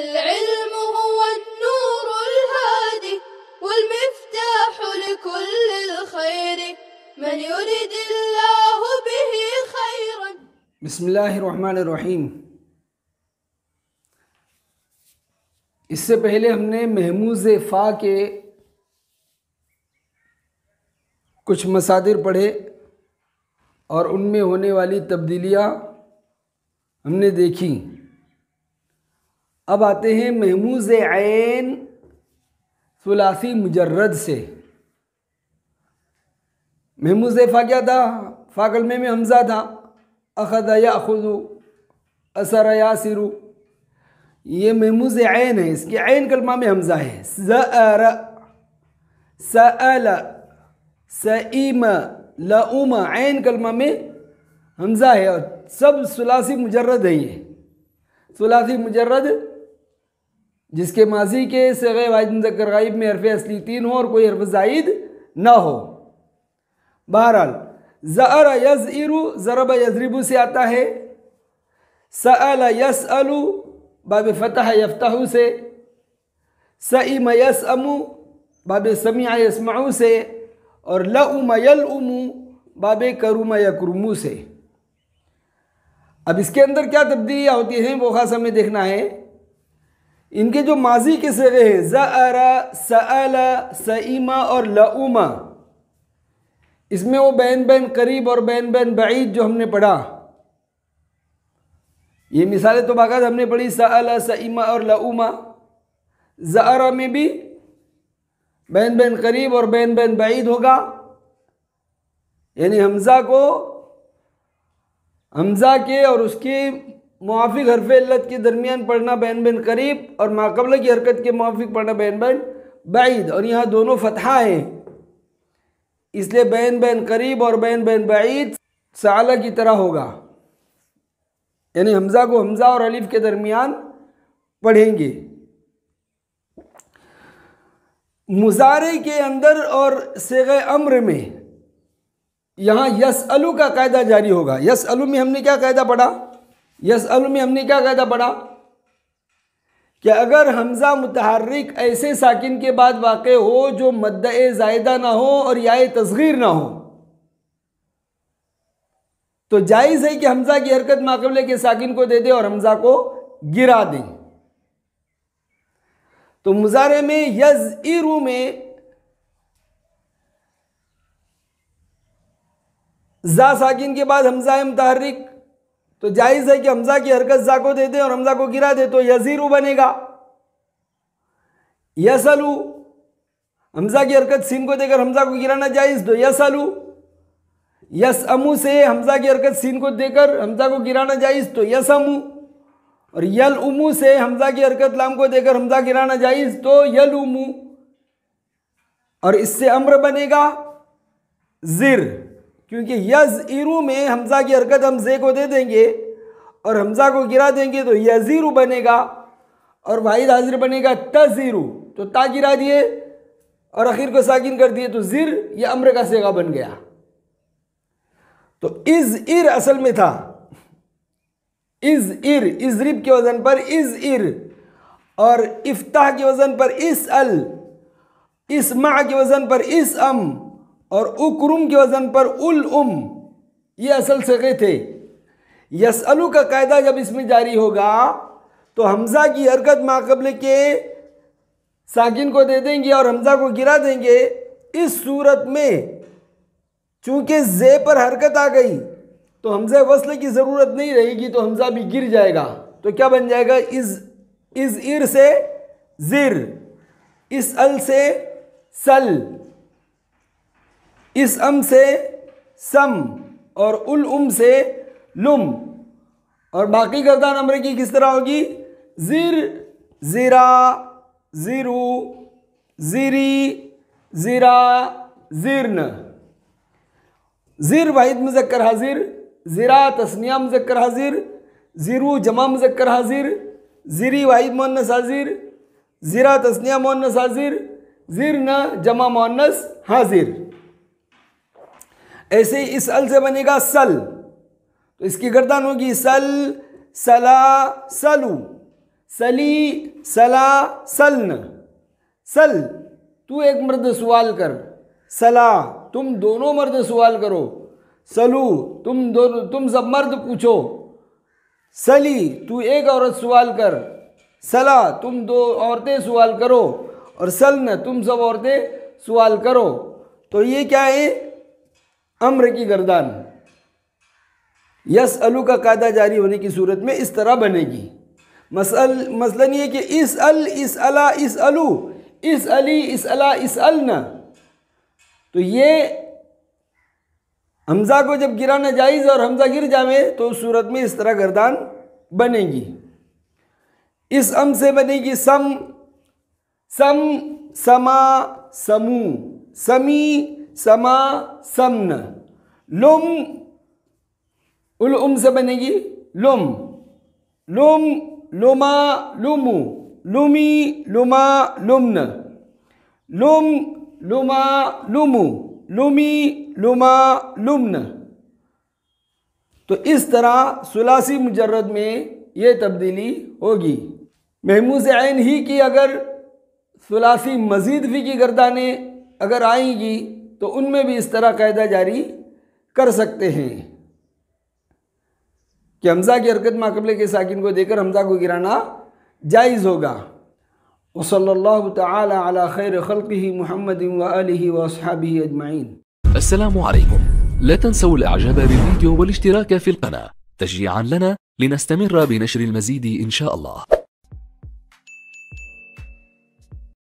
العلم هو النور الهادي والمفتاح لكل الخير من يريد الله به خيرا بسم الله الرحمن الرحيم इससे पहले हमने महमूज फ़ा के कुछ मसादिर पढ़े और उनमें होने वाली तब्दीलियाँ हमने देखी अब आते हैं महमूज आन सलासी मुजर्रद से महमूज फ़ा क्या था फ़ाकल में हमज़ा था अखद या खुजु असर या सिरु ये महमूज आन है इसके आन कलमा में हमज़ा है सर सल सईम लउम आन कलमा में हमज़ा है और सब सलासी मुजर्रद है ये सलासी मुजर्रद जिसके माजी के सगे वाजनकरब में हरफ असली तीन हो और कोई हरफ जाइद ना हो बहरहाल ज़र इरु ज़रब यजरिबू से आता है सल अलू बाब फ़तह यफ्तहू से सईम अमु बाब समिया यसमाऊ से और लउम यलउमु बाब करूम यकरमू से अब इसके अंदर क्या तब्दीलियाँ होती हैं वो खास हमें देखना है इनके जो माजी के सगे हैं ज़रा सला सईमा और लऊमा इसमें वो बैन बैन करीब और बैन बैन बईद जो हमने पढ़ा ये मिसालें तो बाकायद हमने पढ़ी सला सईमा और ज ज़रा में भी बैन बैन करीब और बैन बैन बईद होगा यानी हमज़ा को हमज़ा के और उसके मुआफ़ हरफ इल्लत के दरमियान पढ़ना बैन बैन करीब और माकबल की हरकत के मुआफ़ पढ़ना बैन बैन बैद और यहाँ दोनों फतहा हैं इसलिए बैन बैन करीब और बैन बैन बैद साला की तरह होगा यानी हमज़ा को हमज़ा और अलिफ के दरमियान पढ़ेंगे मुजारे के अंदर और सेग अम्र में यहाँ यस अलू का कायदा जारी होगा यस अलू में हमने क्या कायदा पढ़ा यस अम्र में हमने क्या कहा था बड़ा कि अगर हमजा मुतहरिक ऐसे साकिन के बाद वाक़ हो जो मद्द जायदा ना हो और या तस्गीर ना हो तो जायज़ है कि हमजा की हरकत माकबले के साकिन को दे दे और हमजा को गिरा दे तो मुजारे में यज इरू में जा साकिन के बाद हमजा मुतहरिक तो जायज़ है कि हमजा की हरकत जा को दे दे और हमजा को गिरा दे तो यजीरू बनेगा यसलू हमजा की हरकत सीन को देकर हमजा को गिराना जायज़ तो यसलू यस अमू से हमजा की हरकत सीन को देकर हमजा को गिराना जायज़ तो यस अमू और यल उमू से हमजा की हरकत लाम को देकर हमजा गिराना जायज़ तो यल उमू और इससे अम्र बनेगा ज़िर क्योंकि यज इरू में हमजा की हरकत हम जे को दे देंगे और हमजा को गिरा देंगे तो यजीरू बनेगा और वाहिद हाजिर बनेगा तजीरू तो ता गिरा दिए और आखिर को साकिन कर दिए तो ज़िर या अम्र का सेगा बन गया तो इज इर असल में था इज इर इजरिब के वज़न पर इज इर और इफ्ताह के वज़न पर इस अल इस मा के वज़न पर इस अम और उक्रुम के वज़न पर उल उम ये असल सगे थे यसअलू का कायदा जब इसमें जारी होगा तो हमज़ा की हरकत माकबले के साकिन को दे देंगे और हमज़ा को गिरा देंगे इस सूरत में चूंकि जे पर हरकत आ गई तो हमज़ा वसल की ज़रूरत नहीं रहेगी तो हमज़ा भी गिर जाएगा तो क्या बन जाएगा इस इस इर से ज़िर इस अल से सल इस अम से सम और उल उम से लुम और बाकी गर्दा नंबर की किस तरह होगी ज़िर जीरा ज़िरू जीरी जीरा ज़िरन ज़िर वाहिद मुजक्कर हाजिर ज़ीरा तस्निया मुजक्कर हाजिर ज़िरू जमा मुजक्कर हाजिर ज़ीरी वाहिद मोनस हाजिर ज़ीरा तस्निया मोनस हाजिर ज़िरन जमा मोनस हाजिर ऐसे ही इस अल से बनेगा सल तो इसकी गर्दन होगी सल सला सलू सली सला सलन सल तू एक मर्द सवाल कर सला तुम दोनों मर्द सवाल करो सलू तुम दोनों तुम सब मर्द पूछो सली तू एक औरत सवाल कर सला तुम दो औरतें सवाल करो और सलन तुम सब औरतें सवाल करो तो ये क्या है अम्र की गर्दान यस अलू का कायदा जारी होने की सूरत में इस तरह बनेगी मसल मसलन ये कि इस अल इस अला इस अलू इस अली इस अला इस अल न तो ये हमज़ा को जब गिराना जायज़ और हमज़ा गिर जावे तो उस सूरत में इस तरह गर्दान बनेगी इस अम से बनेगी सम सम समा समू समी समा समन लुम उल उम से बनेगी लुम लुम लुमा लुमु लुमी लुमा लुमन लुम लुमा लुमु लुमी लुमा लुमन तो इस तरह सुलासी मुजरद में ये तब्दीली होगी महमूज आन ही की अगर सुलासी मजीद फी की गर्दाने अगर आएंगी तो उनमें भी इस तरह कायदा जारी कर सकते हैं कि हमजा की हरकत माकबले के साकिन को देकर हमजा को गिराना जायज़ होगा वसल्ला तला खैर खल्क महमद वसहाबी अजमाइन असलकम لا تنسوا الاعجاب بالفيديو والاشتراك في القناة تشجيعا لنا لنستمر بنشر المزيد ان شاء الله